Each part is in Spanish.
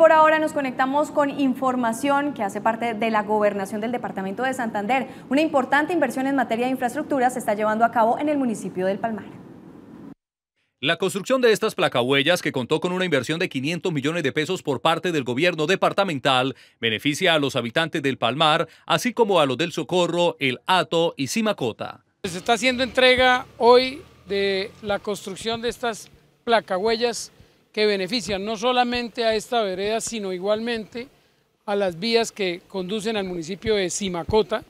por ahora nos conectamos con información que hace parte de la gobernación del departamento de Santander. Una importante inversión en materia de infraestructura se está llevando a cabo en el municipio del Palmar. La construcción de estas placahuellas, que contó con una inversión de 500 millones de pesos por parte del gobierno departamental, beneficia a los habitantes del Palmar, así como a los del Socorro, El Ato y Simacota. Se está haciendo entrega hoy de la construcción de estas placahuellas que benefician no solamente a esta vereda, sino igualmente a las vías que conducen al municipio de Simacota.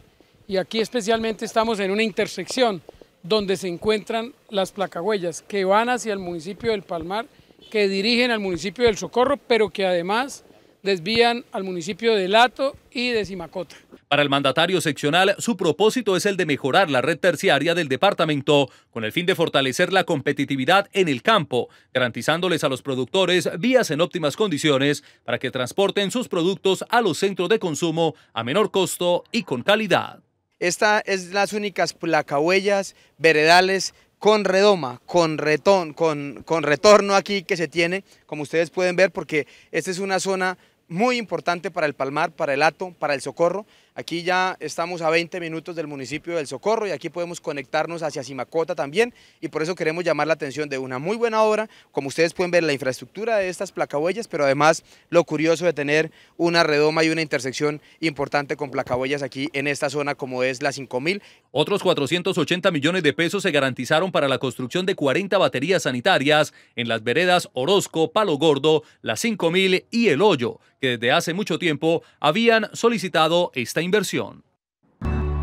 Y aquí especialmente estamos en una intersección donde se encuentran las placahuellas que van hacia el municipio del Palmar, que dirigen al municipio del Socorro, pero que además desvían al municipio de Lato y de Simacota. Para el mandatario seccional, su propósito es el de mejorar la red terciaria del departamento con el fin de fortalecer la competitividad en el campo, garantizándoles a los productores vías en óptimas condiciones para que transporten sus productos a los centros de consumo a menor costo y con calidad. Esta es las únicas placahuellas, veredales, con redoma, con, retón, con, con retorno aquí que se tiene, como ustedes pueden ver, porque esta es una zona muy importante para el Palmar, para el Ato, para el Socorro, Aquí ya estamos a 20 minutos del municipio del Socorro y aquí podemos conectarnos hacia Simacota también y por eso queremos llamar la atención de una muy buena obra, como ustedes pueden ver la infraestructura de estas placahuellas, pero además lo curioso de tener una redoma y una intersección importante con placahuellas aquí en esta zona como es la 5000. Otros 480 millones de pesos se garantizaron para la construcción de 40 baterías sanitarias en las veredas Orozco, Palo Gordo, la 5000 y El Hoyo, que desde hace mucho tiempo habían solicitado esta inversión.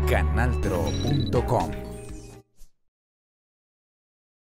Canaltro.com